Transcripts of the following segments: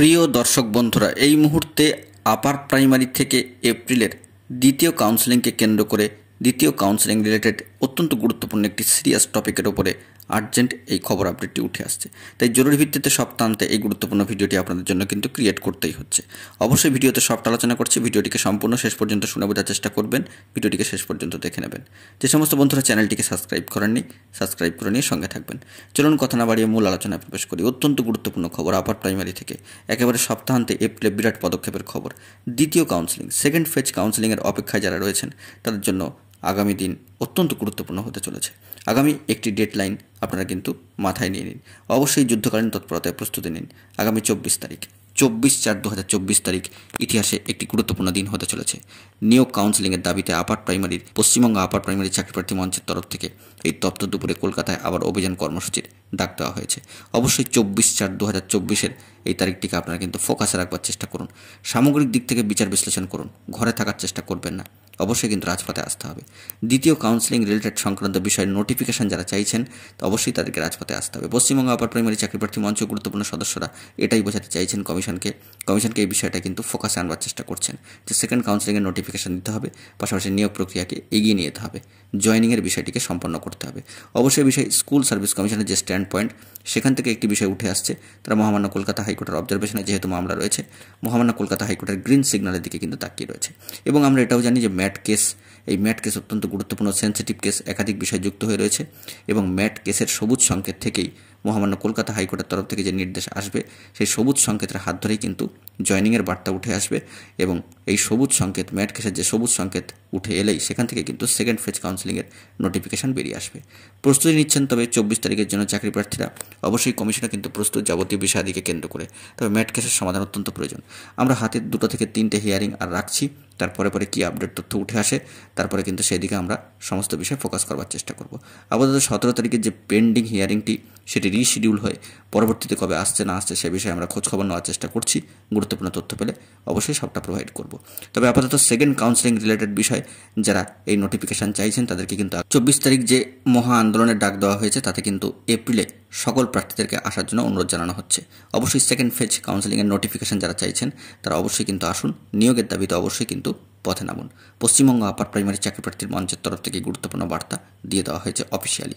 প্রিয় দর্শক বন্ধুরা এই মুহূর্তে আপার প্রাইমারি থেকে এপ্রিলের দ্বিতীয় কাউন্সেলিংকে কেন্দ্র করে দ্বিতীয় কাউন্সেলিং রিলেটেড অত্যন্ত গুরুত্বপূর্ণ একটি সিরিয়াস টপিকের ওপরে আর্জেন্ট এই খবর আপডেটটি উঠে আসছে তাই জরুরি ভিত্তিতে সপ্তাহান্তে এই গুরুত্বপূর্ণ ভিডিওটি আপনাদের জন্য কিন্তু ক্রিয়েট করতেই হচ্ছে অবশ্যই ভিডিওতে সবটা আলোচনা করছি ভিডিওটিকে সম্পূর্ণ শেষ পর্যন্ত শুনে বোঝার চেষ্টা করবেন ভিডিওটিকে শেষ পর্যন্ত দেখে নেবেন যে সমস্ত বন্ধুরা চ্যানেলটিকে সাবস্ক্রাইব করেননি সাবস্ক্রাইব করে নিয়ে সঙ্গে থাকবেন চলুন কথা না বাড়িয়ে মূল আলোচনায় প্রবেশ করি অত্যন্ত গুরুত্বপূর্ণ খবর আপার প্রাইমারি থেকে একেবারে সপ্তাহান্তে এপ্রিলে বিরাট পদক্ষেপের খবর দ্বিতীয় কাউন্সিলিং সেকেন্ড ফেজ কাউন্সিলিংয়ের অপেক্ষায় যারা রয়েছেন তাদের জন্য আগামী দিন অত্যন্ত গুরুত্বপূর্ণ হতে চলেছে আগামী একটি ডেডলাইন আপনারা কিন্তু মাথায় নিয়ে নিন অবশ্যই যুদ্ধকালীন তৎপরতায় প্রস্তুতি নিন আগামী চব্বিশ তারিখ চব্বিশ চার দু তারিখ ইতিহাসে একটি গুরুত্বপূর্ণ দিন হতে চলেছে নিয়োগ কাউন্সিলিংয়ের দাবিতে আপার প্রাইমারির পশ্চিমবঙ্গ আপার প্রাইমারি চাকরিপ্রার্থী মঞ্চের তরফ থেকে এই তপ্ত দুপুরে কলকাতায় আবার অভিযান কর্মসূচির ডাক দেওয়া হয়েছে অবশ্যই চব্বিশ চার দু হাজার চব্বিশের এই তারিখটিকে আপনারা কিন্তু ফোকাসে রাখবার চেষ্টা করুন সামগ্রিক দিক থেকে বিচার বিশ্লেষণ করুন ঘরে থাকার চেষ্টা করবেন না অবশ্যই কিন্তু রাজপথে আসতে হবে দ্বিতীয় কাউন্সিলিং রিলেটেড সংক্রান্ত বিষয়ে নোটিফিকেশান যারা চাইছেন তো অবশ্যই তাদেরকে রাজপথে আসতে হবে পশ্চিমবঙ্গ আপার প্রাইমারি চাকরি প্রার্থী মঞ্চ গুরুত্বপূর্ণ সদস্যরা এটাই বোঝাতে চাইছেন কমিশনকে কমিশনকে এই বিষয়টা কিন্তু ফোকাসে আনবার চেষ্টা করছেন যে সেকেন্ড কাউন্সিলিংয়ের নোটিফিকেশান দিতে হবে পাশাপাশি নিয়োগ প্রক্রিয়াকে এগিয়ে নিয়ে যেতে হবে জয়নিংয়ের বিষয়টিকে সম্পন্ন করতে হবে অবশ্যই বিষয় স্কুল সার্ভিস কমিশনের যে স্ট্যান্ড পয়েন্ট সেখান থেকে একটি বিষয় উঠে আসছে তারা মহামান্য কলকাতা হাইকোর্টের অবজারভেশনে যেহেতু মামলা রয়েছে মহামান্য কলকাতা হাইকোর্টের গ্রিন সিগন্যালের দিকে কিন্তু তাকিয়ে রয়েছে এবং আমরা এটাও জানি যে ম্যাট কেস এই ম্যাট কেস অত্যন্ত গুরুত্বপূর্ণ সেন্সিটিভ কেস একাধিক বিষয় যুক্ত হয়ে রয়েছে এবং ম্যাট কেসের সবুজ সংকেত থেকেই মহামান্য কলকাতা হাইকোর্টের তরফ থেকে যে নির্দেশ আসবে সেই সবুজ সংকেতের হাত ধরেই কিন্তু জয়নিংয়ের বার্তা উঠে আসবে এবং এই সবুজ সংকেত ম্যাট কেসের যে সবুজ সংকেত উঠে এলেই সেখান থেকে কিন্তু সেকেন্ড ফেজ কাউন্সিলিংয়ের নোটিফিকেশান বেরিয়ে আসবে প্রস্তুতি নিচ্ছেন তবে চব্বিশ তারিখের জন্য চাকরি প্রার্থীরা অবশ্যই কমিশনে কিন্তু প্রস্তুত যাবতীয় দিকে কেন্দ্র করে তবে ম্যাট কেসের সমাধান অত্যন্ত প্রয়োজন আমরা হাতে দুটো থেকে তিনটে হিয়ারিং আর রাখছি তারপরে পরে কী আপডেট তথ্য উঠে আসে তারপরে কিন্তু সেদিকে আমরা সমস্ত বিষয়ে ফোকাস করবার চেষ্টা করব আপাতত সতেরো তারিখের যে পেন্ডিং হিয়ারিংটি সেটি রিশিডিউল হয়ে পরবর্তীতে কবে আসছে না আসছে সে বিষয়ে আমরা খোঁজখবর নেওয়ার চেষ্টা করছি গুরুত্বপূর্ণ তথ্য পেলে অবশ্যই সবটা প্রোভাইড করব তবে আপাতত সেকেন্ড কাউন্সেলিং রিলেটেড বিষয় যারা এই নোটিফিকেশান চাইছেন তাদেরকে কিন্তু চব্বিশ তারিখ যে মহা আন্দোলনের ডাক দেওয়া হয়েছে তাতে কিন্তু এপ্রিলে সকল প্রার্থীদেরকে আসার জন্য অনুরোধ জানানো হচ্ছে অবশ্যই সেকেন্ড ফেজ কাউন্সেলিংয়ের নোটিফিকেশান যারা চাইছেন তারা অবশ্যই কিন্তু আসুন নিয়োগের দাবিতে অবশ্যই কিন্তু পথে নামুন পশ্চিমবঙ্গ আপার প্রাইমারি চাকরি প্রার্থীর মঞ্চের তরফ থেকে গুরুত্বপূর্ণ বার্তা দিয়ে দেওয়া হয়েছে অফিসিয়ালি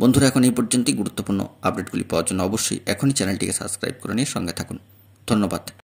বন্ধুরা এখন এই পর্যন্তই গুরুত্বপূর্ণ আপডেটগুলি পাওয়ার জন্য অবশ্যই এখনই চ্যানেলটিকে সাবস্ক্রাইব করে নিয়ে সঙ্গে থাকুন ধন্যবাদ